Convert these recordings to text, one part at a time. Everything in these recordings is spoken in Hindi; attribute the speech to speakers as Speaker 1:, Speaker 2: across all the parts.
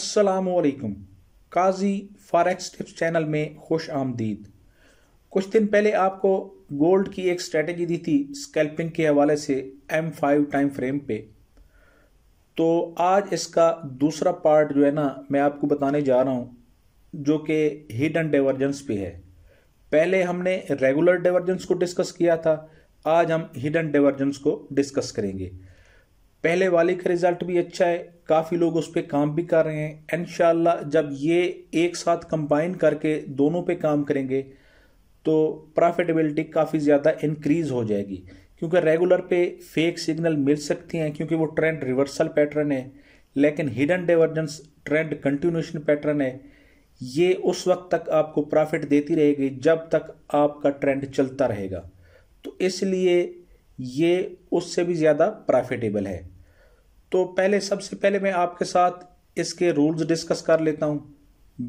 Speaker 1: असलकम काजी फ़ारेक्स टिप्स चैनल में खुश आमदीद कुछ दिन पहले आपको गोल्ड की एक स्ट्रेटजी दी थी स्कैल्पिंग के हवाले से एम फाइव टाइम फ्रेम पे तो आज इसका दूसरा पार्ट जो है ना मैं आपको बताने जा रहा हूँ जो कि हिडन डाइवर्जेंस पे है पहले हमने रेगुलर डाइवर्जेंस को डिस्कस किया था आज हम हिडन डाइवर्जेंस को डिस्कस करेंगे पहले वाले का रिजल्ट भी अच्छा है काफ़ी लोग उस पर काम भी कर रहे हैं इन जब ये एक साथ कंबाइन करके दोनों पे काम करेंगे तो प्रॉफिटेबिलिटी काफ़ी ज़्यादा इंक्रीज़ हो जाएगी क्योंकि रेगुलर पे फेक सिग्नल मिल सकती हैं क्योंकि वो ट्रेंड रिवर्सल पैटर्न है लेकिन hidden divergence trend continuation pattern है ये उस वक्त तक आपको प्रॉफिट देती रहेगी जब तक आपका ट्रेंड चलता रहेगा तो इसलिए ये उससे भी ज़्यादा प्रॉफिटेबल है तो पहले सबसे पहले मैं आपके साथ इसके रूल्स डिस्कस कर लेता हूँ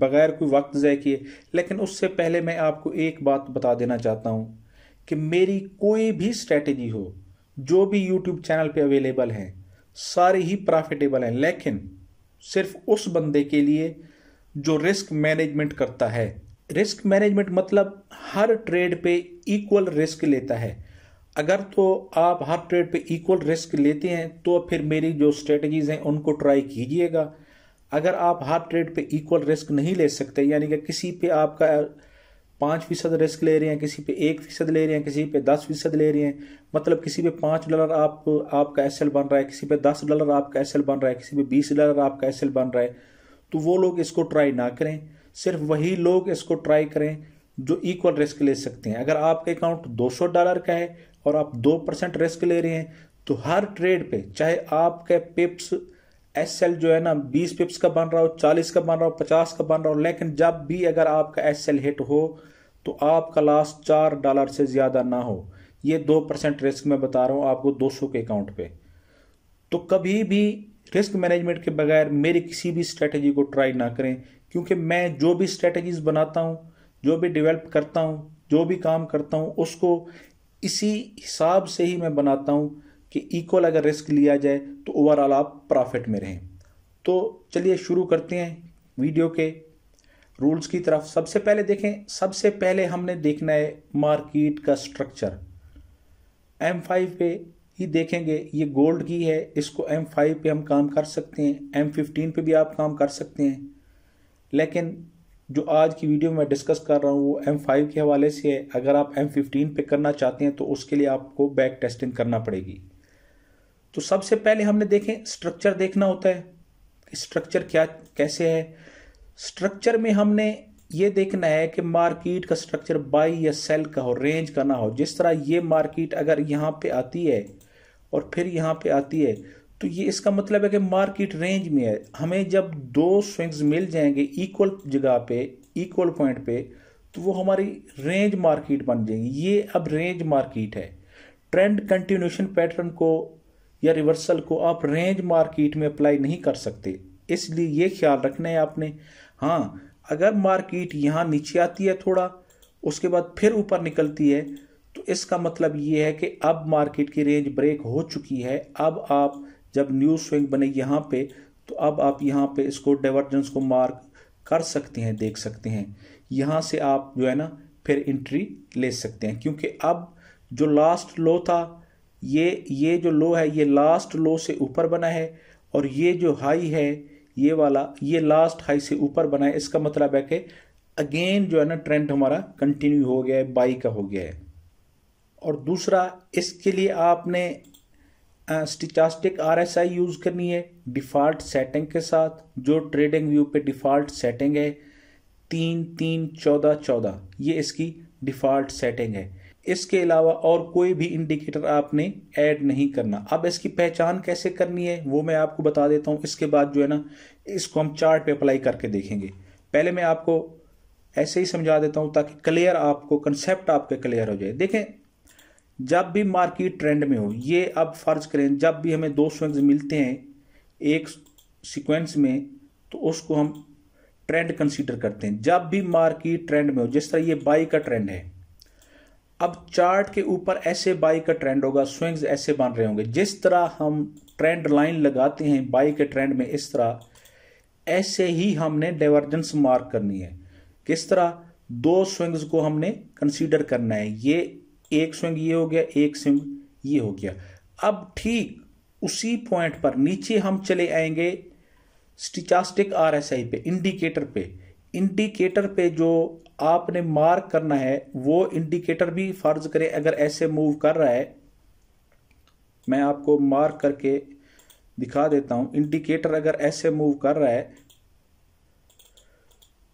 Speaker 1: बगैर कोई वक्त ज़ाय किए लेकिन उससे पहले मैं आपको एक बात बता देना चाहता हूँ कि मेरी कोई भी स्ट्रेटजी हो जो भी यूट्यूब चैनल पे अवेलेबल हैं सारे ही प्रॉफिटेबल हैं लेकिन सिर्फ उस बंदे के लिए जो रिस्क मैनेजमेंट करता है रिस्क मैनेजमेंट मतलब हर ट्रेड पे इक्वल रिस्क लेता है अगर तो आप हर ट्रेड पे इक्वल रिस्क लेते हैं तो फिर मेरी जो स्ट्रेटजीज हैं उनको ट्राई कीजिएगा अगर आप हर ट्रेड पे इक्वल रिस्क नहीं ले सकते यानी कि किसी पे आपका पाँच फीसद रिस्क ले रहे हैं किसी पे एक फीसद ले रहे हैं किसी पे दस फीसद ले रहे हैं मतलब किसी पे पाँच डॉलर आप आपका एस बन रहा है किसी पे दस डॉलर आपका एस बन रहा है किसी पे बीस डॉलर आपका एस बन रहा है तो वो लोग इसको ट्राई ना करें सिर्फ वही लोग इसको ट्राई करें जो इक्वल रिस्क ले सकते हैं अगर आपका अकाउंट 200 डॉलर का है और आप 2 परसेंट रिस्क ले रहे हैं तो हर ट्रेड पे चाहे आपके पिप्स एस एल जो है ना 20 पिप्स का बन रहा हो 40 का बन रहा हो 50 का बन रहा हो लेकिन जब भी अगर आपका एस एल हिट हो तो आपका लास्ट चार डॉलर से ज़्यादा ना हो ये दो परसेंट रिस्क मैं बता रहा हूँ आपको 200 के अकाउंट पे तो कभी भी रिस्क मैनेजमेंट के बगैर मेरी किसी भी स्ट्रेटजी को ट्राई ना करें क्योंकि मैं जो भी स्ट्रेटजीज बनाता हूँ जो भी डेवलप करता हूँ जो भी काम करता हूँ उसको इसी हिसाब से ही मैं बनाता हूँ कि इक्वल अगर रिस्क लिया जाए तो ओवरऑल आप प्रॉफिट में रहें तो चलिए शुरू करते हैं वीडियो के रूल्स की तरफ सबसे पहले देखें सबसे पहले हमने देखना है मार्केट का स्ट्रक्चर एम फाइव पे ही देखेंगे ये गोल्ड की है इसको एम फाइव पे हम काम कर सकते हैं एम फिफ्टीन पे भी आप काम कर सकते हैं लेकिन जो आज की वीडियो में डिस्कस कर रहा हूँ वो एम फाइव के हवाले से है अगर आप एम फिफ्टीन पे करना चाहते हैं तो उसके लिए आपको बैक टेस्टिंग करना पड़ेगी तो सबसे पहले हमने देखें स्ट्रक्चर देखना होता है कि स्ट्रक्चर क्या कैसे है स्ट्रक्चर में हमने ये देखना है कि मार्किट का स्ट्रक्चर बाई या सेल का हो रेंज का ना हो जिस तरह ये मार्किट अगर यहाँ पर आती है और फिर यहाँ पर आती है तो ये इसका मतलब है कि मार्केट रेंज में है हमें जब दो स्विंग्स मिल जाएंगे इक्वल जगह पे इक्वल पॉइंट पे तो वो हमारी रेंज मार्केट बन जाएगी ये अब रेंज मार्केट है ट्रेंड कंटिन्यूशन पैटर्न को या रिवर्सल को आप रेंज मार्केट में अप्लाई नहीं कर सकते इसलिए ये ख्याल रखना है आपने हाँ अगर मार्केट यहाँ नीचे आती है थोड़ा उसके बाद फिर ऊपर निकलती है तो इसका मतलब ये है कि अब मार्केट की रेंज ब्रेक हो चुकी है अब आप जब न्यू स्विंग बने यहाँ पे तो अब आप यहाँ पे इसको डाइवर्जेंस को मार्क कर सकते हैं देख सकते हैं यहाँ से आप जो है ना फिर इंट्री ले सकते हैं क्योंकि अब जो लास्ट लो था ये ये जो लो है ये लास्ट लो से ऊपर बना है और ये जो हाई है ये वाला ये लास्ट हाई से ऊपर बना है इसका मतलब है कि अगेन जो है ना ट्रेंड हमारा कंटिन्यू हो गया है बाई का हो गया है और दूसरा इसके लिए आपने stochastic R S I use करनी है डिफ़ॉल्ट सेटिंग के साथ जो ट्रेडिंग व्यू पे डिफ़ॉल्ट सेटिंग है तीन तीन चौदह चौदह ये इसकी डिफ़ॉल्ट सेटिंग है इसके अलावा और कोई भी इंडिकेटर आपने ऐड नहीं करना अब इसकी पहचान कैसे करनी है वो मैं आपको बता देता हूँ इसके बाद जो है ना इसको हम चार्ट पे अप्लाई करके देखेंगे पहले मैं आपको ऐसे ही समझा देता हूँ ताकि क्लियर आपको कंसेप्ट आपके क्लियर हो जाए देखें जब भी मार्केट ट्रेंड में हो ये अब फर्ज करें जब भी हमें दो स्विंग्स मिलते हैं एक सीक्वेंस में तो उसको हम ट्रेंड कंसीडर करते हैं जब भी मार्केट ट्रेंड में हो जिस तरह ये बाई का ट्रेंड है अब चार्ट के ऊपर ऐसे बाई का ट्रेंड होगा स्विंग्स ऐसे बन रहे होंगे जिस तरह हम ट्रेंड लाइन लगाते हैं बाई के ट्रेंड में इस तरह ऐसे ही हमने डाइवर्जेंस मार्क करनी है किस तरह दो स्विंग्स को हमने कंसीडर करना है ये एक स्विंग ये हो गया एक स्विंग ये हो गया अब ठीक उसी पॉइंट पर नीचे हम चले आएंगे स्टिचास्टिक आर एस आई पे इंडिकेटर पे इंडिकेटर पे जो आपने मार्क करना है वो इंडिकेटर भी फर्ज करें अगर ऐसे मूव कर रहा है मैं आपको मार्क करके दिखा देता हूं इंडिकेटर अगर ऐसे मूव कर रहा है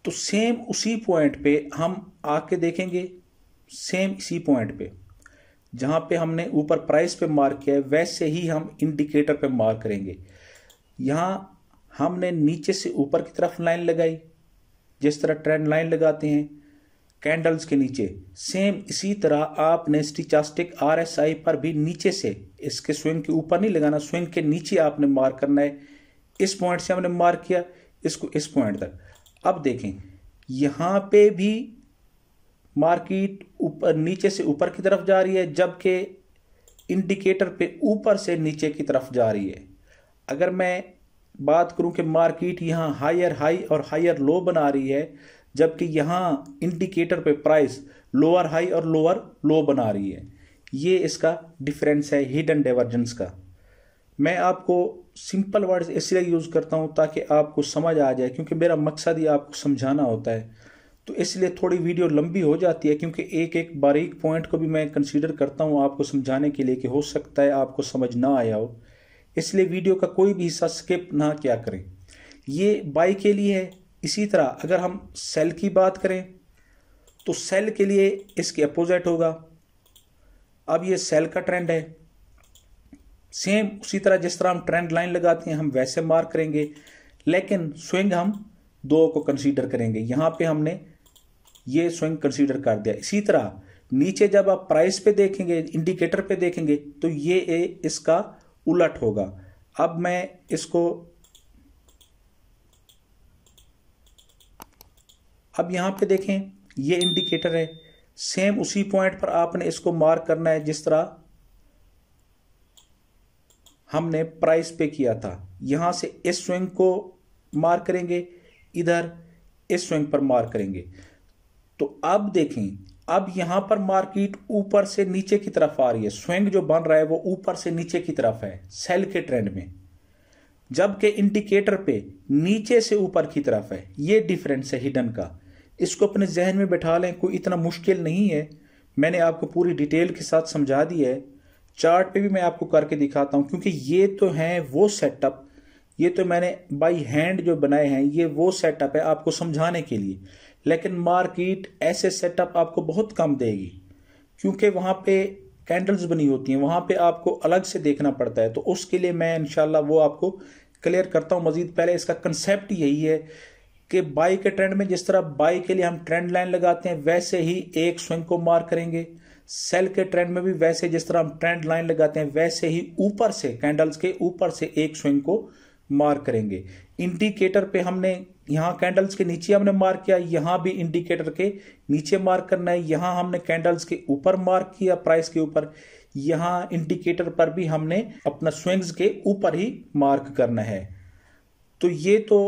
Speaker 1: तो सेम उसी पॉइंट पे हम आके देखेंगे सेम इसी पॉइंट पे जहाँ पे हमने ऊपर प्राइस पे मार्क किया है वैसे ही हम इंडिकेटर पे मार्क करेंगे यहाँ हमने नीचे से ऊपर की तरफ लाइन लगाई जिस तरह ट्रेंड लाइन लगाते हैं कैंडल्स के नीचे सेम इसी तरह आपने स्टिचास्टिक आर एस आई पर भी नीचे से इसके स्विंग के ऊपर नहीं लगाना स्विंग के नीचे आपने मार्क करना है इस पॉइंट से हमने मार्क किया इसको इस पॉइंट तक अब देखें यहाँ पे भी मार्केट ऊपर नीचे से ऊपर की तरफ जा रही है जबकि इंडिकेटर पे ऊपर से नीचे की तरफ जा रही है अगर मैं बात करूं कि मार्केट यहाँ हायर हाई और हायर लो बना रही है जबकि यहाँ इंडिकेटर पे प्राइस लोअर हाई और लोअर लो बना रही है ये इसका डिफरेंस है हिडन डाइवर्जेंस का मैं आपको सिंपल वर्ड्स इसलिए यूज़ करता हूँ ताकि आपको समझ आ जाए क्योंकि मेरा मकसद ही आपको समझाना होता है तो इसलिए थोड़ी वीडियो लंबी हो जाती है क्योंकि एक एक बारीक पॉइंट को भी मैं कंसीडर करता हूँ आपको समझाने के लिए कि हो सकता है आपको समझ ना आया हो इसलिए वीडियो का कोई भी हिस्सा स्किप ना क्या करें ये बाई के लिए है इसी तरह अगर हम सेल की बात करें तो सेल के लिए इसके अपोजिट होगा अब ये सेल का ट्रेंड है सेम उसी तरह जिस तरह हम ट्रेंड लाइन लगाते हैं हम वैसे मार्क करेंगे लेकिन स्विंग हम दो को कंसीडर करेंगे यहाँ पे हमने ये स्विंग कंसीडर कर दिया इसी तरह नीचे जब आप प्राइस पे देखेंगे इंडिकेटर पे देखेंगे तो ये ए इसका उलट होगा अब मैं इसको अब यहां पे देखें ये इंडिकेटर है सेम उसी पॉइंट पर आपने इसको मार्क करना है जिस तरह हमने प्राइस पे किया था यहां से इस स्विंग को मार्क करेंगे इधर इस स्विंग पर मार्क करेंगे तो अब देखें अब यहां पर मार्केट ऊपर से नीचे की तरफ आ रही है स्विंग जो बन रहा है वो ऊपर से नीचे की तरफ है सेल के ट्रेंड में जबकि इंडिकेटर पे नीचे से ऊपर की तरफ है ये डिफरेंस है हिडन का इसको अपने जहन में बैठा लें कोई इतना मुश्किल नहीं है मैंने आपको पूरी डिटेल के साथ समझा दी है चार्ट पे भी मैं आपको करके दिखाता हूं क्योंकि ये तो है वो सेटअप ये तो मैंने बाई हैंड जो बनाए हैं ये वो सेटअप है आपको समझाने के लिए लेकिन मार्केट ऐसे सेटअप आपको बहुत कम देगी क्योंकि वहाँ पे कैंडल्स बनी होती हैं वहाँ पे आपको अलग से देखना पड़ता है तो उसके लिए मैं इन वो आपको क्लियर करता हूँ मज़ीद पहले इसका कंसेप्ट यही है कि बाई के ट्रेंड में जिस तरह बाई के लिए हम ट्रेंड लाइन लगाते हैं वैसे ही एक स्विंग को मार करेंगे सेल के ट्रेंड में भी वैसे जिस तरह हम ट्रेंड लाइन लगाते हैं वैसे ही ऊपर से कैंडल्स के ऊपर से एक स्विंग को मार करेंगे इंडिकेटर पे हमने यहाँ कैंडल्स के नीचे हमने मार्क किया यहाँ भी इंडिकेटर के नीचे मार्क करना है यहाँ हमने कैंडल्स के ऊपर मार्क किया प्राइस के ऊपर यहाँ इंडिकेटर पर भी हमने अपना स्विंग्स के ऊपर ही मार्क करना है तो ये तो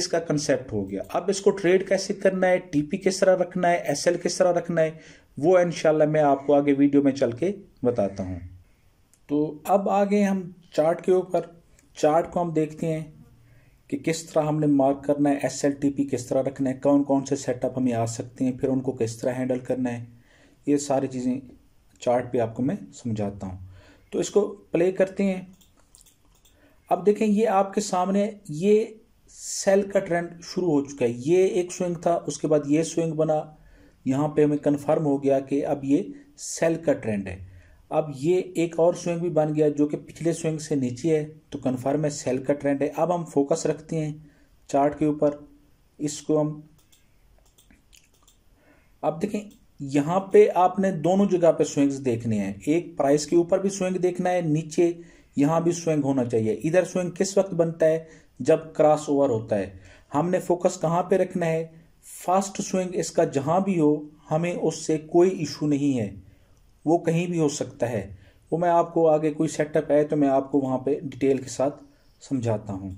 Speaker 1: इसका कंसेप्ट हो गया अब इसको ट्रेड कैसे करना है टीपी किस तरह रखना है एसएल किस तरह रखना है वो इनशाला मैं आपको आगे वीडियो में चल के बताता हूँ तो अब आगे हम चार्ट के ऊपर चार्ट को हम देखते हैं कि किस तरह हमने मार्क करना है एस किस तरह रखना है कौन कौन से सेटअप हमें आ सकते हैं फिर उनको किस तरह हैंडल करना है ये सारी चीज़ें चार्ट पे आपको मैं समझाता हूँ तो इसको प्ले करते हैं अब देखें ये आपके सामने ये सेल का ट्रेंड शुरू हो चुका है ये एक स्विंग था उसके बाद ये स्विंग बना यहाँ पे हमें कन्फर्म हो गया कि अब ये सेल का ट्रेंड है अब ये एक और स्विंग भी बन गया जो कि पिछले स्विंग से नीचे है तो कन्फर्म है सेल का ट्रेंड है अब हम फोकस रखते हैं चार्ट के ऊपर इसको हम अब देखें यहाँ पे आपने दोनों जगह पे स्विंग्स देखने हैं एक प्राइस के ऊपर भी स्विंग देखना है नीचे यहाँ भी स्विंग होना चाहिए इधर स्विंग किस वक्त बनता है जब क्रॉस ओवर होता है हमने फोकस कहाँ पे रखना है फास्ट स्विंग इसका जहाँ भी हो हमें उससे कोई इशू नहीं है वो कहीं भी हो सकता है वो मैं आपको आगे कोई सेटअप है तो मैं आपको वहाँ पे डिटेल के साथ समझाता हूँ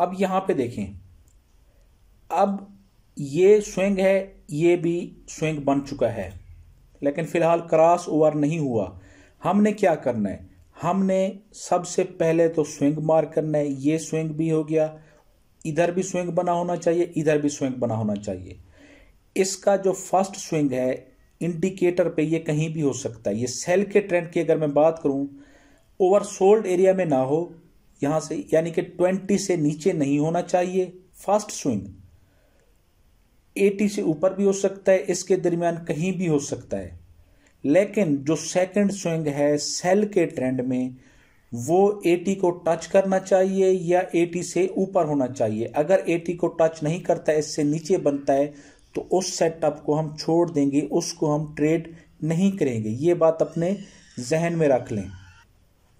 Speaker 1: अब यहाँ पे देखें अब ये स्विंग है ये भी स्विंग बन चुका है लेकिन फ़िलहाल क्रॉस ओवर नहीं हुआ हमने क्या करना है हमने सबसे पहले तो स्विंग मार करना है ये स्विंग भी हो गया इधर भी स्विंग बना होना चाहिए इधर भी स्विंग बना होना चाहिए इसका जो फर्स्ट स्विंग है इंडिकेटर पे ये कहीं भी हो सकता है ये सेल के ट्रेंड की अगर मैं बात करूं ओवरसोल्ड एरिया में ना हो यहां से यानी कि 20 से नीचे नहीं होना चाहिए फर्स्ट स्विंग 80 से ऊपर भी हो सकता है इसके दरमियान कहीं भी हो सकता है लेकिन जो सेकंड स्विंग है सेल के ट्रेंड में वो 80 को टच करना चाहिए या 80 से ऊपर होना चाहिए अगर 80 को टच नहीं करता इससे नीचे बनता है तो उस सेटअप को हम छोड़ देंगे उसको हम ट्रेड नहीं करेंगे ये बात अपने जहन में रख लें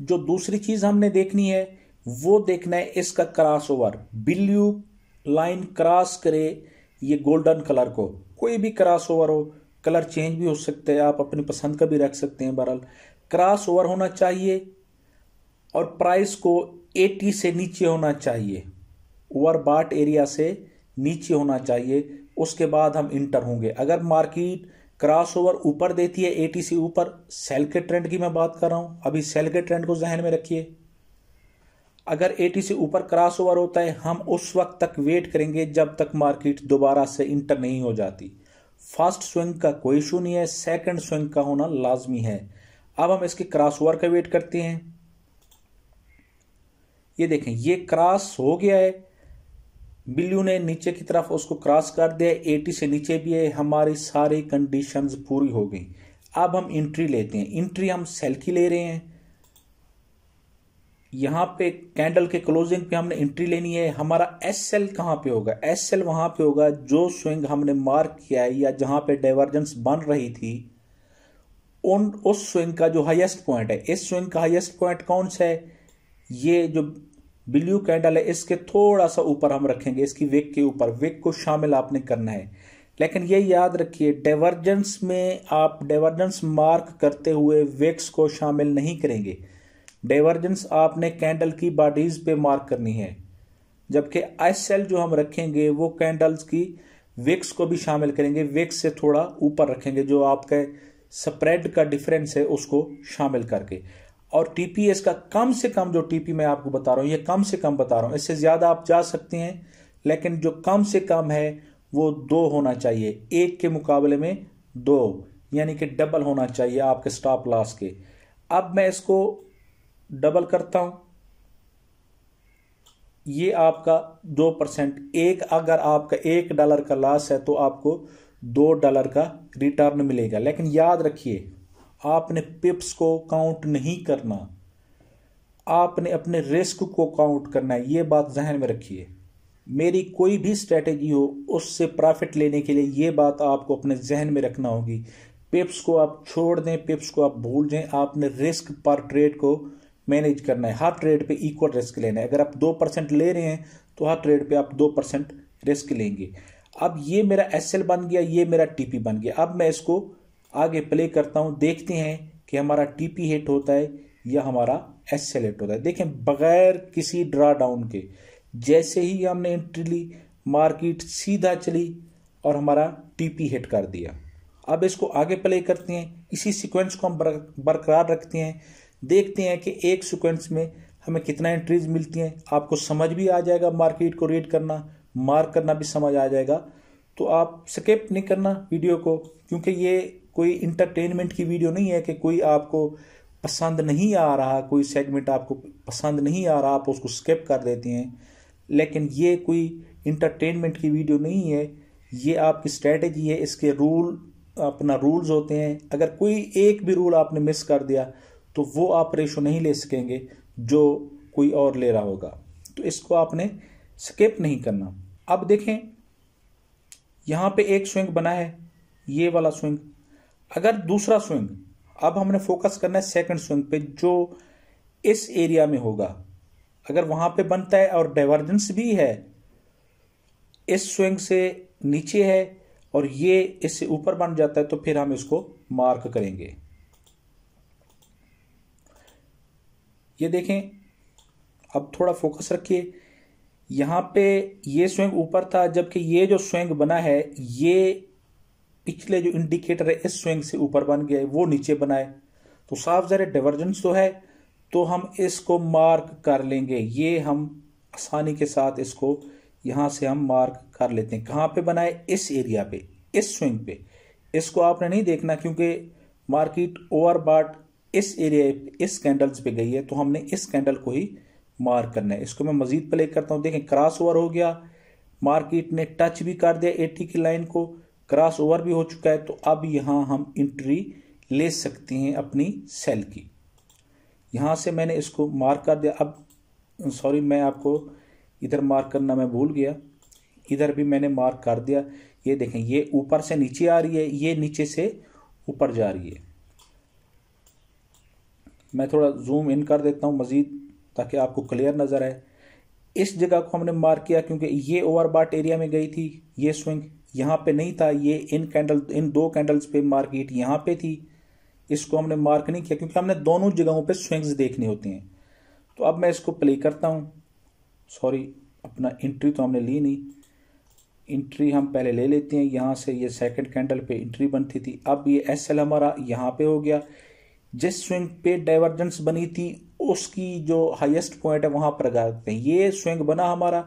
Speaker 1: जो दूसरी चीज़ हमने देखनी है वो देखना है इसका crossover blue line cross करे ये गोल्डन कलर को कोई भी क्रॉस ओवर हो कलर चेंज भी हो सकता है आप अपनी पसंद का भी रख सकते हैं बहरहाल क्रॉस ओवर होना चाहिए और प्राइस को 80 से नीचे होना चाहिए ओवर बाट एरिया से नीचे होना चाहिए उसके बाद हम इंटर होंगे अगर मार्केट क्रॉसओवर ऊपर देती है एटीसी ऊपर सेल के ट्रेंड की मैं बात कर रहा हूं अभी सेल के ट्रेंड को जहन में रखिए अगर एटीसी ऊपर क्रॉसओवर होता है हम उस वक्त तक वेट करेंगे जब तक मार्केट दोबारा से इंटर नहीं हो जाती फर्स्ट स्विंग का कोई इशू नहीं है सेकंड स्विंग का होना लाजमी है अब हम इसके क्रॉसओवर का वेट करते हैं ये देखें ये क्रॉस हो गया है बिल्लू ने नीचे की तरफ उसको क्रॉस कर दिया एटी से नीचे भी है हमारी सारी कंडीशन पूरी हो गई अब हम इंट्री लेते हैं इंट्री हम सेल की ले रहे हैं यहाँ पे कैंडल के क्लोजिंग पे हमने एंट्री लेनी है हमारा एस सेल कहाँ पे होगा एस सेल वहाँ पे होगा जो स्विंग हमने मार्क किया है या जहाँ पे डाइवर्जेंस बन रही थी उन उस स्विंग का जो हाईएस्ट पॉइंट है इस स्विंग का हाईएस्ट पॉइंट कौन सा है ये जो ब्लू कैंडल है इसके थोड़ा सा ऊपर हम रखेंगे इसकी वेक के ऊपर विक को शामिल आपने करना है लेकिन ये याद रखिए डेवर्जेंस में आप डेवर्जेंस मार्क करते हुए विक्स को शामिल नहीं करेंगे डेवर्जेंस आपने कैंडल की बॉडीज पे मार्क करनी है जबकि आई सेल जो हम रखेंगे वो कैंडल्स की विक्स को भी शामिल करेंगे विक्स से थोड़ा ऊपर रखेंगे जो आपके स्प्रेड का डिफरेंस है उसको शामिल करके और टीपीएस का कम से कम जो टीपी मैं आपको बता रहा हूँ ये कम से कम बता रहा हूँ इससे ज़्यादा आप जा सकते हैं लेकिन जो कम से कम है वो दो होना चाहिए एक के मुकाबले में दो यानी कि डबल होना चाहिए आपके स्टॉप लॉस के अब मैं इसको डबल करता हूं ये आपका दो परसेंट एक अगर आपका एक डॉलर का लॉस है तो आपको दो डॉलर का रिटर्न मिलेगा लेकिन याद रखिए आपने पिप्स को काउंट नहीं करना आपने अपने रिस्क को काउंट करना है ये बात जहन में रखिए मेरी कोई भी स्ट्रेटेजी हो उससे प्रॉफिट लेने के लिए ये बात आपको अपने जहन में रखना होगी पिप्स को आप छोड़ दें पिप्स को आप भूल जाएं आपने रिस्क पर ट्रेड को मैनेज करना है हर ट्रेड पे इक्वल रिस्क लेना है अगर आप दो परसेंट ले रहे हैं तो हर ट्रेड पे आप दो परसेंट रिस्क लेंगे अब ये मेरा एस बन गया ये मेरा टीपी बन गया अब मैं इसको आगे प्ले करता हूँ देखते हैं कि हमारा टीपी हिट होता है या हमारा एस सेल हिट होता है देखें बगैर किसी ड्रा डाउन के जैसे ही हमने एंट्री ली मार्केट सीधा चली और हमारा टीपी हिट कर दिया अब इसको आगे प्ले करते हैं इसी सीक्वेंस को हम बरकरार रखते हैं देखते हैं कि एक सीक्वेंस में हमें कितना एंट्रीज मिलती हैं आपको समझ भी आ जाएगा मार्केट को रीड करना मार्क करना भी समझ आ जाएगा तो आप स्किप नहीं करना वीडियो को क्योंकि ये कोई इंटरटेनमेंट की वीडियो नहीं है कि कोई आपको पसंद नहीं आ रहा कोई सेगमेंट आपको पसंद नहीं आ रहा आप उसको स्किप कर देते हैं लेकिन ये कोई इंटरटेनमेंट की वीडियो नहीं है ये आपकी स्ट्रेटजी है इसके रूल अपना रूल्स होते हैं अगर कोई एक भी रूल आपने मिस कर दिया तो वो आप रेशो नहीं ले सकेंगे जो कोई और ले रहा होगा तो इसको आपने स्किप नहीं करना अब देखें यहाँ पे एक स्विंग बना है ये वाला स्विंग अगर दूसरा स्विंग अब हमने फोकस करना है सेकंड स्विंग पे जो इस एरिया में होगा अगर वहां पे बनता है और डाइवर्जेंस भी है इस स्विंग से नीचे है और ये इससे ऊपर बन जाता है तो फिर हम इसको मार्क करेंगे ये देखें अब थोड़ा फोकस रखिए यहां पे ये स्विंग ऊपर था जबकि ये जो स्विंग बना है ये पिछले जो इंडिकेटर है इस स्विंग से ऊपर बन गया है वो नीचे बनाए तो साफ ज़रा डिवर्जेंस तो है तो हम इसको मार्क कर लेंगे ये हम आसानी के साथ इसको यहाँ से हम मार्क कर लेते हैं कहाँ पे बनाए इस एरिया पे इस स्विंग पे इसको आपने नहीं देखना क्योंकि मार्केट ओवर बाट इस एरिया इस कैंडल्स पे गई है तो हमने इस कैंडल को ही मार्क करना है इसको मैं मजीद प्ले करता हूँ देखें क्रॉस ओवर हो गया मार्केट ने टच भी कर दिया एटी की लाइन को क्रॉस ओवर भी हो चुका है तो अब यहाँ हम इंट्री ले सकते हैं अपनी सेल की यहां से मैंने इसको मार्क कर दिया अब सॉरी मैं आपको इधर मार्क करना मैं भूल गया इधर भी मैंने मार्क कर दिया ये देखें ये ऊपर से नीचे आ रही है ये नीचे से ऊपर जा रही है मैं थोड़ा जूम इन कर देता हूँ मज़ीद ताकि आपको क्लियर नज़र आए इस जगह को हमने मार्क किया क्योंकि ये ओवरबाट एरिया में गई थी ये स्विंग यहाँ पे नहीं था ये इन कैंडल इन दो कैंडल्स पे मार्केट यहाँ पे थी इसको हमने मार्क नहीं किया क्योंकि हमने दोनों जगहों पे स्विंग्स देखने होते हैं तो अब मैं इसको प्ले करता हूँ सॉरी अपना इंट्री तो हमने ली नहीं इंट्री हम पहले ले लेते हैं यहाँ से ये सेकंड कैंडल पे इंट्री बनती थी अब ये एस एल हमारा यहाँ पे हो गया जिस स्विंग पे डाइवर्जेंस बनी थी उसकी जो हाइएस्ट पॉइंट है वहाँ पर गए देते ये स्विंग बना हमारा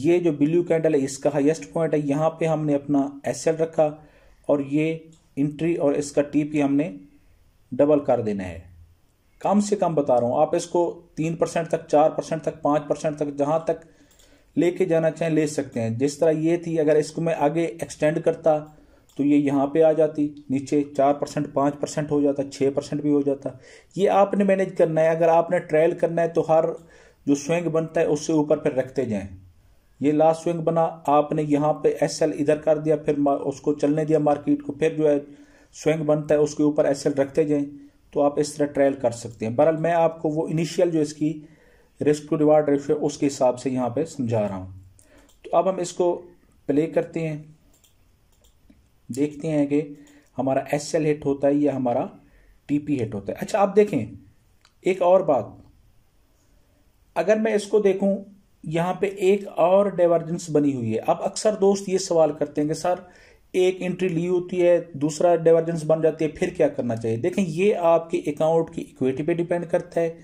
Speaker 1: ये जो ब्ल्यू कैंडल है इसका हाईएस्ट पॉइंट है यहाँ पे हमने अपना एस रखा और ये इंट्री और इसका टी पी हमने डबल कर देना है कम से कम बता रहा हूँ आप इसको तीन परसेंट तक चार परसेंट तक पाँच परसेंट तक जहाँ तक लेके जाना चाहें ले सकते हैं जिस तरह ये थी अगर इसको मैं आगे एक्सटेंड करता तो ये यहाँ पे आ जाती नीचे चार परसेंट पाँच परसेंट हो जाता छः परसेंट भी हो जाता ये आपने मैनेज करना है अगर आपने ट्रायल करना है तो हर जो स्विंग बनता है उससे ऊपर फिर रखते जाएं ये लास्ट स्विंग बना आपने यहाँ पे एस एल इधर कर दिया फिर उसको चलने दिया मार्केट को फिर जो है स्विंग बनता है उसके ऊपर एस एल रखते जाएं तो आप इस तरह ट्रायल कर सकते हैं बहरहाल मैं आपको वो इनिशियल जो इसकी रिस्क टू रिवार्ड रेशियो उसके हिसाब से यहाँ पे समझा रहा हूँ तो अब हम इसको प्ले करते हैं देखते हैं कि हमारा एस एल हिट होता है या हमारा टी पी हिट होता है अच्छा आप देखें एक और बात अगर मैं इसको देखूं यहाँ पे एक और डाइवर्जेंस बनी हुई है अब अक्सर दोस्त ये सवाल करते हैं कि सर एक एंट्री ली होती है दूसरा डाइवर्जेंस बन जाती है फिर क्या करना चाहिए देखें ये आपके अकाउंट की इक्विटी पे डिपेंड करता है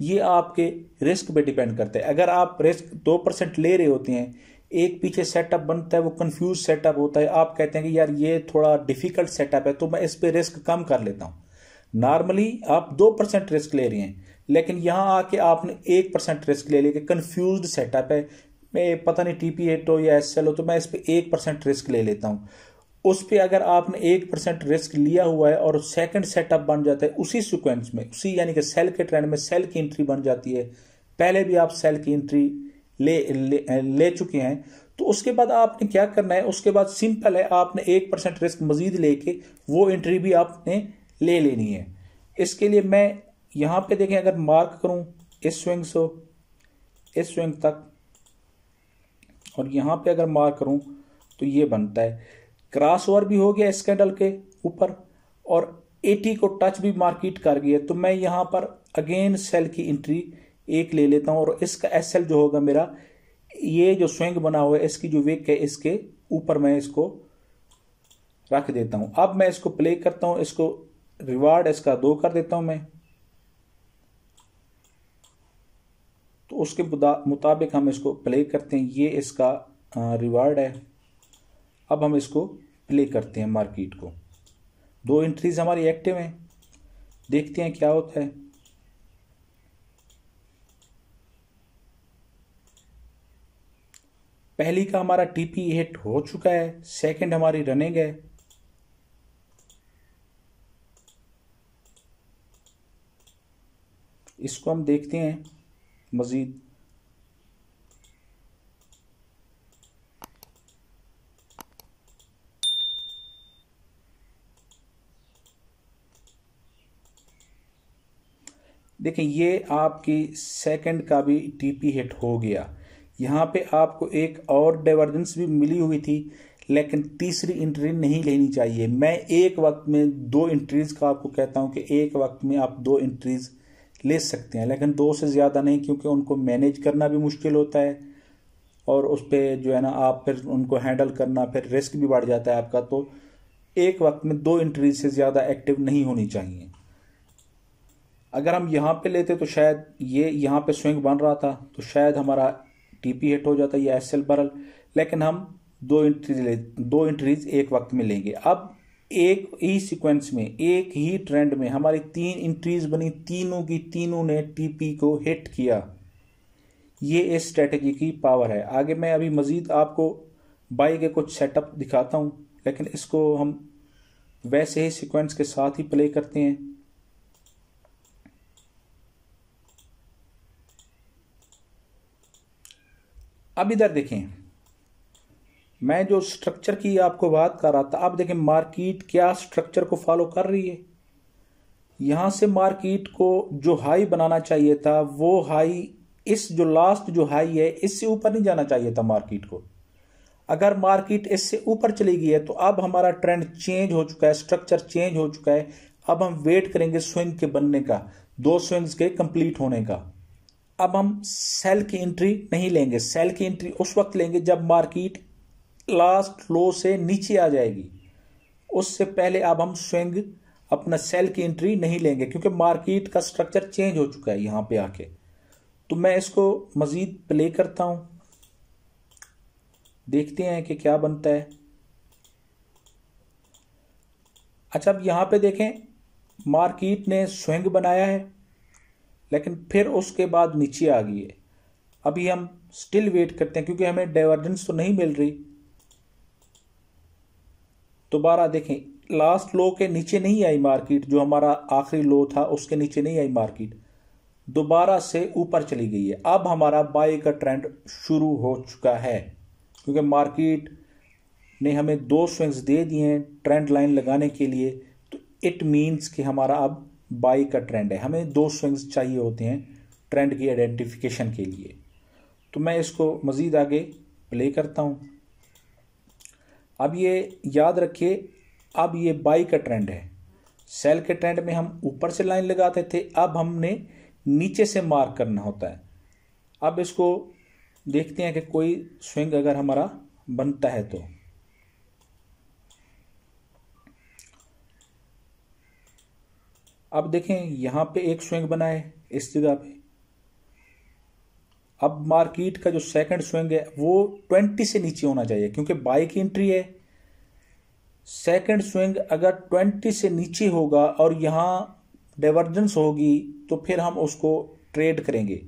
Speaker 1: ये आपके रिस्क पे डिपेंड करता है अगर आप रिस्क दो परसेंट ले रहे होते हैं एक पीछे सेटअप बनता है वो कंफ्यूज सेटअप होता है आप कहते हैं कि यार ये थोड़ा डिफिकल्ट सेटअप है तो मैं इस पर रिस्क कम कर लेता हूँ नॉर्मली आप दो परसेंट रिस्क ले रहे हैं लेकिन यहाँ आके आपने एक परसेंट रिस्क ले लिया कन्फ्यूज सेटअप है मैं पता नहीं टी पी एट हो या एस एल हो तो मैं इस पर एक परसेंट रिस्क ले लेता हूँ उस पर अगर आपने एक परसेंट रिस्क लिया हुआ है और सेकंड सेटअप बन जाता है उसी सिक्वेंस में उसी यानी कि सेल के ट्रेंड में सेल की एंट्री बन जाती है पहले भी आप सेल की एंट्री ले ले, ले चुके हैं तो उसके बाद आपने क्या करना है उसके बाद सिंपल है आपने एक परसेंट रिस्क मजीद लेके वो एंट्री भी आपने ले लेनी है इसके लिए मैं यहां पे देखें अगर मार्क करूं इस स्विंग से इस स्विंग तक और यहां पे अगर मार्क करूं तो ये बनता है क्रॉस ओवर भी हो गया इस कैंडल के ऊपर और 80 को टच भी मार्केट कर गया तो मैं यहां पर अगेन सेल की एंट्री एक ले लेता हूं और इसका एस जो होगा मेरा ये जो स्विंग बना हुआ है इसकी जो वेक है इसके ऊपर मैं इसको रख देता हूं अब मैं इसको प्ले करता हूँ इसको रिवार्ड इसका दो कर देता हूं मैं उसके मुताबिक हम इसको प्ले करते हैं ये इसका रिवार्ड है अब हम इसको प्ले करते हैं मार्केट को दो एंट्रीज हमारी एक्टिव हैं देखते हैं क्या होता है पहली का हमारा टीपी हिट हो चुका है सेकंड हमारी रनिंग है इसको हम देखते हैं मज़ीद देखें ये आपकी सेकंड का भी टीपी हिट हो गया यहाँ पे आपको एक और डाइवर्जेंस भी मिली हुई थी लेकिन तीसरी इंट्री नहीं लेनी चाहिए मैं एक वक्त में दो इंट्रीज़ का आपको कहता हूँ कि एक वक्त में आप दो इंट्रीज़ ले सकते हैं लेकिन दो से ज़्यादा नहीं क्योंकि उनको मैनेज करना भी मुश्किल होता है और उस पर जो है ना आप फिर उनको हैंडल करना फिर रिस्क भी बढ़ जाता है आपका तो एक वक्त में दो इंट्री से ज़्यादा एक्टिव नहीं होनी चाहिए अगर हम यहाँ पे लेते तो शायद ये यहाँ पे स्विंग बन रहा था तो शायद हमारा टीपी हिट हो जाता या एस एल बरल लेकिन हम दो इंट्रीज ले दो इंट्रीज एक वक्त में लेंगे अब एक ही सीक्वेंस में एक ही ट्रेंड में हमारी तीन इंट्रीज बनी तीनों की तीनों ने टीपी को हिट किया ये इस स्ट्रेटेजी की पावर है आगे मैं अभी मज़ीद आपको बाई के कुछ सेटअप दिखाता हूँ लेकिन इसको हम वैसे ही सीक्वेंस के साथ ही प्ले करते हैं अब इधर देखें मैं जो स्ट्रक्चर की आपको बात कर रहा था आप देखें मार्केट क्या स्ट्रक्चर को फॉलो कर रही है यहां से मार्केट को जो हाई बनाना चाहिए था वो हाई इस जो लास्ट जो हाई है इससे ऊपर नहीं जाना चाहिए था मार्केट को अगर मार्केट इससे ऊपर चली गई है तो अब हमारा ट्रेंड चेंज हो चुका है स्ट्रक्चर चेंज हो चुका है अब हम वेट करेंगे स्विंग के बनने का दो स्विंग्स के कंप्लीट होने का अब हम सेल की एंट्री नहीं लेंगे सेल की एंट्री उस वक्त लेंगे जब मार्केट लास्ट लो से नीचे आ जाएगी उससे पहले अब हम स्विंग अपना सेल की एंट्री नहीं लेंगे क्योंकि मार्केट का स्ट्रक्चर चेंज हो चुका है यहाँ पे आके तो मैं इसको मज़ीद प्ले करता हूँ देखते हैं कि क्या बनता है अच्छा अब यहाँ पे देखें मार्केट ने स्विंग बनाया है लेकिन फिर उसके बाद नीचे आ गई है अभी हम स्टिल वेट करते हैं क्योंकि हमें डाइवर्जेंस तो नहीं मिल रही दोबारा देखें लास्ट लो के नीचे नहीं आई मार्केट जो हमारा आखिरी लो था उसके नीचे नहीं आई मार्केट दोबारा से ऊपर चली गई है अब हमारा बाई का ट्रेंड शुरू हो चुका है क्योंकि मार्केट ने हमें दो स्विंग्स दे दिए हैं ट्रेंड लाइन लगाने के लिए तो इट मीन्स कि हमारा अब बाई का ट्रेंड है हमें दो स्विंग्स चाहिए होते हैं ट्रेंड की आइडेंटिफिकेशन के लिए तो मैं इसको मज़ीद आगे प्ले करता हूँ अब ये याद रखिए अब ये बाई का ट्रेंड है सेल के ट्रेंड में हम ऊपर से लाइन लगाते थे अब हमने नीचे से मार्क करना होता है अब इसको देखते हैं कि कोई स्विंग अगर हमारा बनता है तो अब देखें यहाँ पे एक स्विंग बना है इस जगह पे अब मार्केट का जो सेकंड स्विंग है वो ट्वेंटी से नीचे होना चाहिए क्योंकि बाई की एंट्री है सेकंड स्विंग अगर ट्वेंटी से नीचे होगा और यहाँ डाइवर्जेंस होगी तो फिर हम उसको ट्रेड करेंगे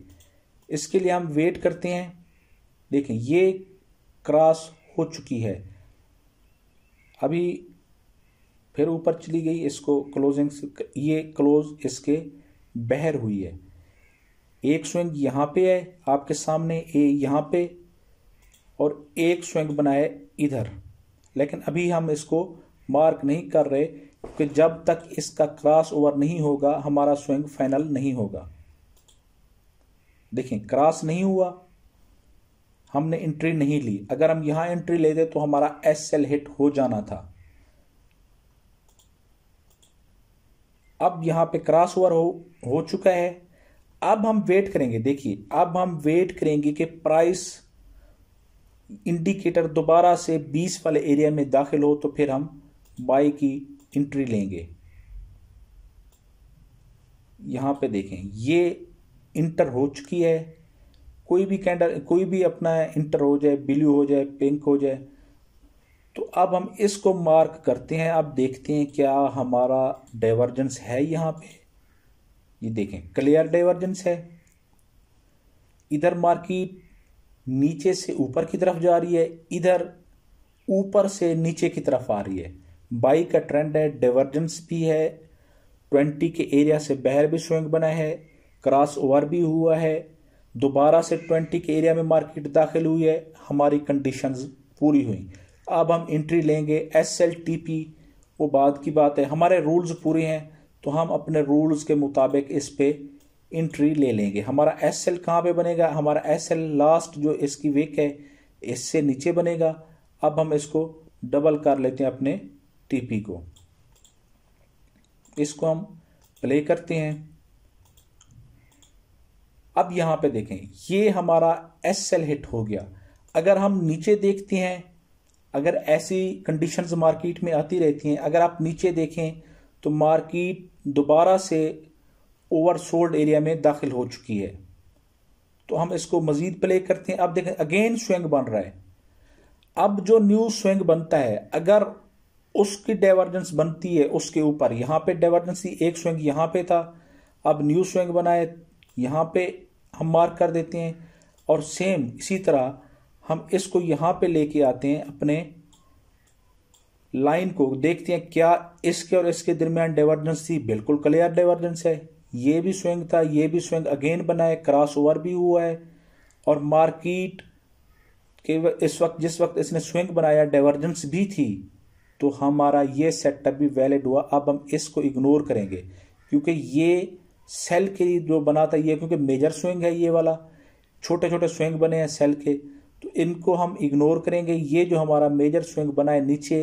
Speaker 1: इसके लिए हम वेट करते हैं देखें ये क्रॉस हो चुकी है अभी फिर ऊपर चली गई इसको क्लोजिंग ये क्लोज इसके बहर हुई है एक स्विंग यहां पे है आपके सामने ए यहां पे और एक स्विंग बनाए इधर लेकिन अभी हम इसको मार्क नहीं कर रहे क्योंकि जब तक इसका क्रॉस ओवर नहीं होगा हमारा स्विंग फाइनल नहीं होगा देखें क्रॉस नहीं हुआ हमने एंट्री नहीं ली अगर हम यहां एंट्री लेते तो हमारा एस एल हिट हो जाना था अब यहां पे क्रॉस ओवर हो हो चुका है अब हम वेट करेंगे देखिए अब हम वेट करेंगे कि प्राइस इंडिकेटर दोबारा से 20 वाले एरिया में दाखिल हो तो फिर हम बाई की एंट्री लेंगे यहां पे देखें ये इंटर हो चुकी है कोई भी कैंडल कोई भी अपना इंटर हो जाए ब्लू हो जाए पिंक हो जाए तो अब हम इसको मार्क करते हैं अब देखते हैं क्या हमारा डाइवर्जेंस है यहां पे ये देखें क्लियर डाइवर्जेंस है इधर मार्केट नीचे से ऊपर की तरफ जा रही है इधर ऊपर से नीचे की तरफ आ रही है बाई का ट्रेंड है डाइवर्जेंस भी है ट्वेंटी के एरिया से बहर भी स्विंग बना है क्रॉस ओवर भी हुआ है दोबारा से ट्वेंटी के एरिया में मार्केट दाखिल हुई है हमारी कंडीशंस पूरी हुई अब हम एंट्री लेंगे एस एल टी पी वो बाद की बात है हमारे रूल्स पूरे हैं तो हम अपने रूल्स के मुताबिक इस पर इंट्री ले लेंगे हमारा एस एल कहाँ पर बनेगा हमारा एस एल लास्ट जो इसकी वेक है इससे नीचे बनेगा अब हम इसको डबल कर लेते हैं अपने टीपी को इसको हम प्ले करते हैं अब यहां पे देखें ये हमारा एस सेल हिट हो गया अगर हम नीचे देखते हैं अगर ऐसी कंडीशंस मार्केट में आती रहती हैं अगर आप नीचे देखें तो मार्केट दोबारा से ओवर सोल्ड एरिया में दाखिल हो चुकी है तो हम इसको मजीद प्ले करते हैं अब देखें अगेन स्विंग बन रहा है अब जो न्यू स्विंग बनता है अगर उसकी डाइवर्जेंस बनती है उसके ऊपर यहाँ पे डाइवर्जेंस थी एक स्विंग यहाँ पे था अब न्यू स्विंग बनाए यहाँ पे हम मार्क कर देते हैं और सेम इसी तरह हम इसको यहाँ पे लेके आते हैं अपने लाइन को देखते हैं क्या इसके और इसके दरमियान डाइवर्जेंस थी बिल्कुल क्लियर डाइवर्जेंस है ये भी स्विंग था ये भी स्विंग अगेन बना है क्रॉस ओवर भी हुआ है और मार्केट के इस वक्त जिस वक्त इसने स्विंग बनाया डाइवर्जेंस भी थी तो हमारा ये सेटअप भी वैलिड हुआ अब हम इसको इग्नोर करेंगे क्योंकि ये सेल के लिए जो बना था ये क्योंकि मेजर स्विंग है ये वाला छोटे छोटे स्विंग बने हैं सेल के तो इनको हम इग्नोर करेंगे ये जो हमारा मेजर स्विंग बना है नीचे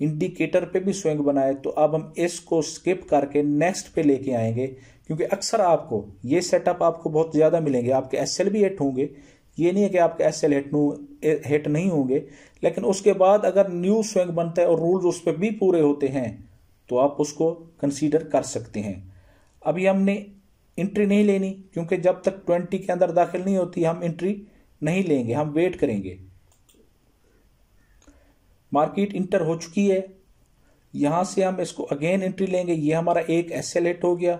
Speaker 1: इंडिकेटर पे भी स्विंग बनाए तो अब हम इस को स्किप करके नेक्स्ट पे लेके आएंगे क्योंकि अक्सर आपको ये सेटअप आपको बहुत ज़्यादा मिलेंगे आपके एस भी हिट होंगे ये नहीं है कि आपके एस एल हिट नहीं होंगे लेकिन उसके बाद अगर न्यू स्विंग बनता है और रूल्स उस पर भी पूरे होते हैं तो आप उसको कंसीडर कर सकते हैं अभी हमने इंट्री नहीं लेनी क्योंकि जब तक ट्वेंटी के अंदर दाखिल नहीं होती हम इंट्री नहीं लेंगे हम वेट करेंगे मार्केट इंटर हो चुकी है यहाँ से हम इसको अगेन एंट्री लेंगे ये हमारा एक एस एल हो गया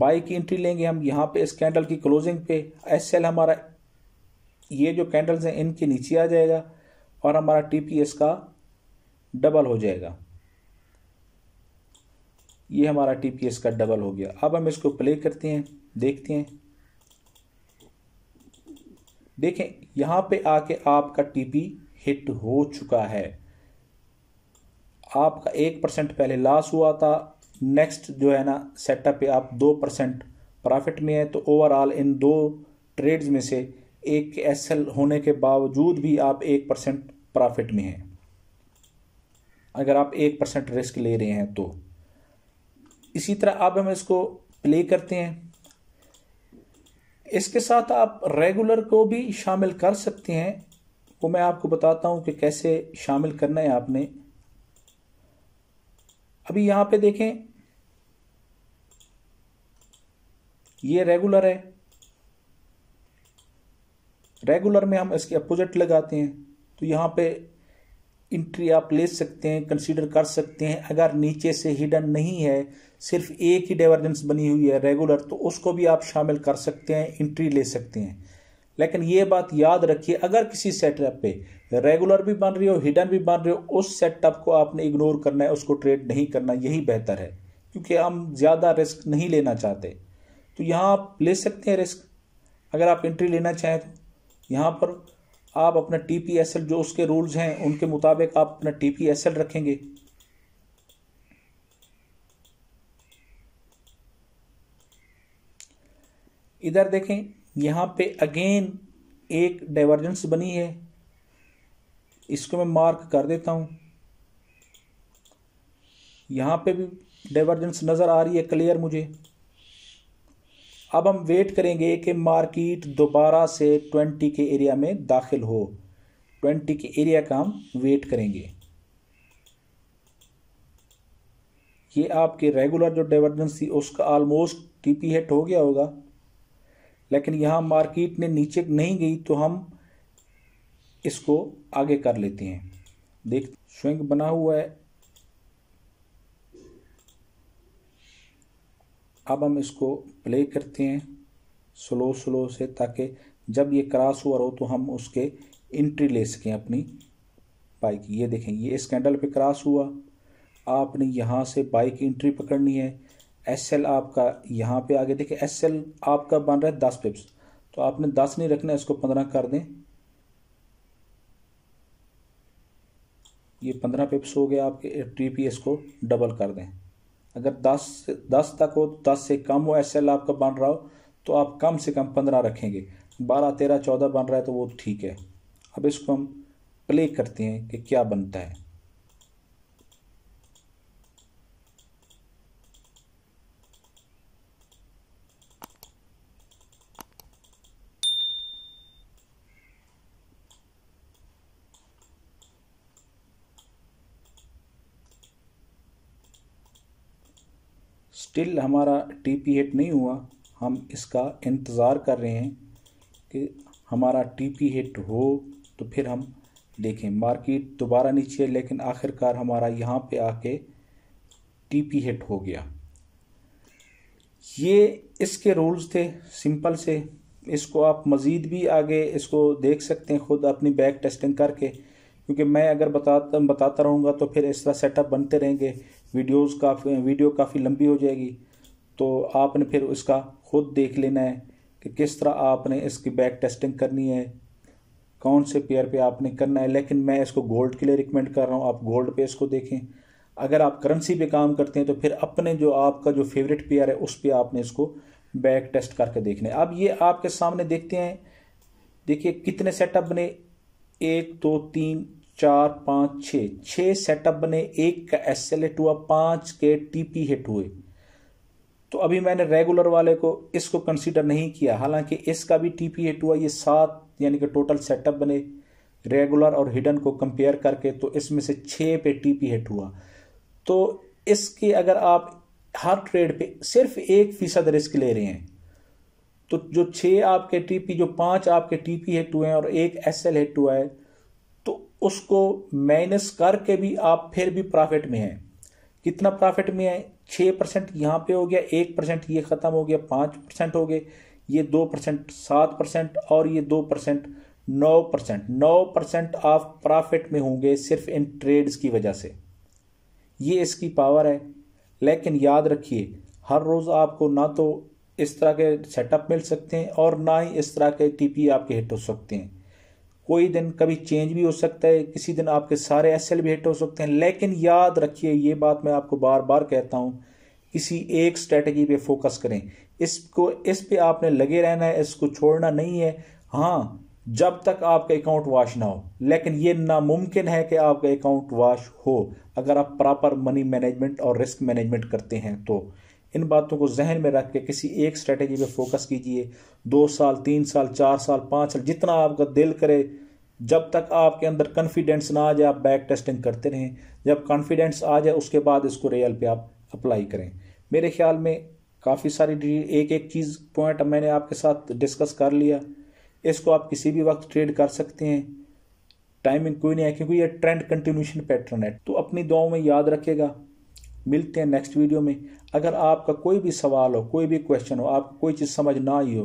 Speaker 1: बाई की एंट्री लेंगे हम यहाँ पे इस कैंडल की क्लोजिंग पे एस एल हमारा ये जो कैंडल्स हैं इनके नीचे आ जाएगा और हमारा टी पी एस का डबल हो जाएगा ये हमारा टी पी एस का डबल हो गया अब हम इसको प्ले करते हैं देखते हैं देखें यहाँ पे आके आपका टी पी हिट हो चुका है आपका एक परसेंट पहले लॉस हुआ था नेक्स्ट जो है ना सेटअप पे आप दो परसेंट प्रॉफिट में है तो ओवरऑल इन दो ट्रेड्स में से एक एस होने के बावजूद भी आप एक परसेंट प्रॉफिट में हैं अगर आप एक परसेंट रिस्क ले रहे हैं तो इसी तरह अब हम इसको प्ले करते हैं इसके साथ आप रेगुलर को भी शामिल कर सकते हैं वो मैं आपको बताता हूँ कि कैसे शामिल करना है आपने अभी यहाँ पे देखें ये रेगुलर है रेगुलर में हम इसके अपोजिट लगाते हैं तो यहाँ पे इंट्री आप ले सकते हैं कंसीडर कर सकते हैं अगर नीचे से हिडन नहीं है सिर्फ एक ही डाइवर्जेंस बनी हुई है रेगुलर तो उसको भी आप शामिल कर सकते हैं इंट्री ले सकते हैं लेकिन ये बात याद रखिए अगर किसी सेटअप पे रेगुलर भी बन रही हो हिडन भी बन रही हो उस सेटअप को आपने इग्नोर करना है उसको ट्रेड नहीं करना यही बेहतर है क्योंकि हम ज़्यादा रिस्क नहीं लेना चाहते तो यहाँ आप ले सकते हैं रिस्क अगर आप एंट्री लेना चाहें तो यहाँ पर आप अपना टी पी एस एल जो उसके रूल्स हैं उनके मुताबिक आप अपना टी पी एस एल रखेंगे इधर देखें यहाँ पे अगेन एक डाइवर्जेंस बनी है इसको मैं मार्क कर देता हूँ यहाँ पे भी डाइवर्जेंस नज़र आ रही है क्लियर मुझे अब हम वेट करेंगे कि मार्केट दोबारा से ट्वेंटी के एरिया में दाखिल हो ट्वेंटी के एरिया का हम वेट करेंगे ये आपके रेगुलर जो डाइवर्जेंस थी उसका ऑलमोस्ट टीपी हिट हो गया होगा लेकिन यहाँ मार्केट ने नीचे नहीं गई तो हम इसको आगे कर लेते हैं देख स्विंग बना हुआ है अब हम इसको प्ले करते हैं स्लो स्लो से ताकि जब ये क्रॉस हुआ हो तो हम उसके एंट्री ले सकें अपनी बाइक ये देखें ये इस कैंडल पे क्रॉस हुआ आपने यहाँ से बाइक इंट्री एंट्री पकड़नी है एस एल आपका यहाँ पे आगे देखिए एस एल आपका बन रहा है दस पिप्स तो आपने दस नहीं रखना इसको पंद्रह कर दें ये पंद्रह पिप्स हो गया आपके टी पी एस को डबल कर दें अगर दस दस तक हो दस से कम हो एस एल आपका बन रहा हो तो आप कम से कम पंद्रह रखेंगे बारह तेरह चौदह बन रहा है तो वो ठीक है अब इसको हम प्ले करते हैं कि क्या बनता है स्टिल हमारा टी पी हिट नहीं हुआ हम इसका इंतज़ार कर रहे हैं कि हमारा टी पी हिट हो तो फिर हम देखें मार्केट दोबारा नीचे लेकिन आखिरकार हमारा यहाँ पे आके टी पी हिट हो गया ये इसके रूल्स थे सिंपल से इसको आप मज़ीद भी आगे इसको देख सकते हैं ख़ुद अपनी बैक टेस्टिंग करके क्योंकि मैं अगर बताता बताता रहूँगा तो फिर इस तरह सेटअप बनते रहेंगे वीडियोस काफ़ी वीडियो काफ़ी लंबी हो जाएगी तो आपने फिर उसका खुद देख लेना है कि किस तरह आपने इसकी बैक टेस्टिंग करनी है कौन से पेयर पे आपने करना है लेकिन मैं इसको गोल्ड के लिए रिकमेंड कर रहा हूँ आप गोल्ड पे इसको देखें अगर आप करेंसी पे काम करते हैं तो फिर अपने जो आपका जो फेवरेट पेयर है उस पर आपने इसको बैक टेस्ट करके देखना है अब ये आपके सामने देखते हैं देखिए कितने सेटअप बने एक दो तो, तीन चार पाँच छः छः सेटअप बने एक का एस एल हिट हुआ पाँच के टीपी हिट हुए तो अभी मैंने रेगुलर वाले को इसको कंसीडर नहीं किया हालांकि इसका भी टीपी हिट हुआ ये सात यानी कि टोटल सेटअप बने रेगुलर और हिडन को कंपेयर करके तो इसमें से छः पे टीपी हिट हुआ तो इसके अगर आप हर ट्रेड पे सिर्फ एक फीसद रिस्क ले रहे हैं तो जो छः आपके टीपी जो पाँच आपके टीपी हिट हुए हैं और एक एस एल हिट हुआ है उसको माइनस करके भी आप फिर भी प्रॉफिट में हैं कितना प्रॉफिट में है छः परसेंट यहाँ पे हो गया एक परसेंट ये ख़त्म हो गया पाँच परसेंट हो गए ये दो परसेंट सात परसेंट और ये दो परसेंट नौ परसेंट नौ परसेंट आप प्रॉफिट में होंगे सिर्फ इन ट्रेड्स की वजह से ये इसकी पावर है लेकिन याद रखिए हर रोज़ आपको ना तो इस तरह के सेटअप मिल सकते हैं और ना ही इस तरह के टीपी आपके हिट हो सकते हैं कोई दिन कभी चेंज भी हो सकता है किसी दिन आपके सारे एस भी हिट हो सकते हैं लेकिन याद रखिए ये बात मैं आपको बार बार कहता हूँ किसी एक स्ट्रेटजी पे फोकस करें इसको इस पे आपने लगे रहना है इसको छोड़ना नहीं है हाँ जब तक आपका अकाउंट वाश ना हो लेकिन ये नामुमकिन है कि आपका अकाउंट वाश हो अगर आप प्रॉपर मनी मैनेजमेंट और रिस्क मैनेजमेंट करते हैं तो इन बातों को जहन में रख के किसी एक स्ट्रेटेजी पे फोकस कीजिए दो साल तीन साल चार साल पाँच साल जितना आपका दिल करे जब तक आपके अंदर कॉन्फिडेंस ना आ जाए आप बैक टेस्टिंग करते रहें जब कॉन्फिडेंस आ जाए उसके बाद इसको रियल पे आप अप्लाई करें मेरे ख्याल में काफ़ी सारी एक एक चीज़ पॉइंट मैंने आपके साथ डिस्कस कर लिया इसको आप किसी भी वक्त ट्रेड कर सकते हैं टाइमिंग कोई नहीं है क्योंकि ये ट्रेंड कंटिन्यूशन पैटर्न है तो अपनी दुआओं में याद रखेगा मिलते हैं नेक्स्ट वीडियो में अगर आपका कोई भी सवाल हो कोई भी क्वेश्चन हो आप कोई चीज़ समझ ना आई हो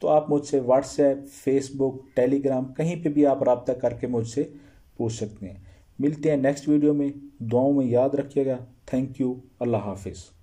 Speaker 1: तो आप मुझसे व्हाट्सएप फेसबुक टेलीग्राम कहीं पे भी आप रबता करके मुझसे पूछ सकते हैं मिलते हैं नेक्स्ट वीडियो में दुआओं में याद रखिएगा थैंक यू अल्लाह हाफिज़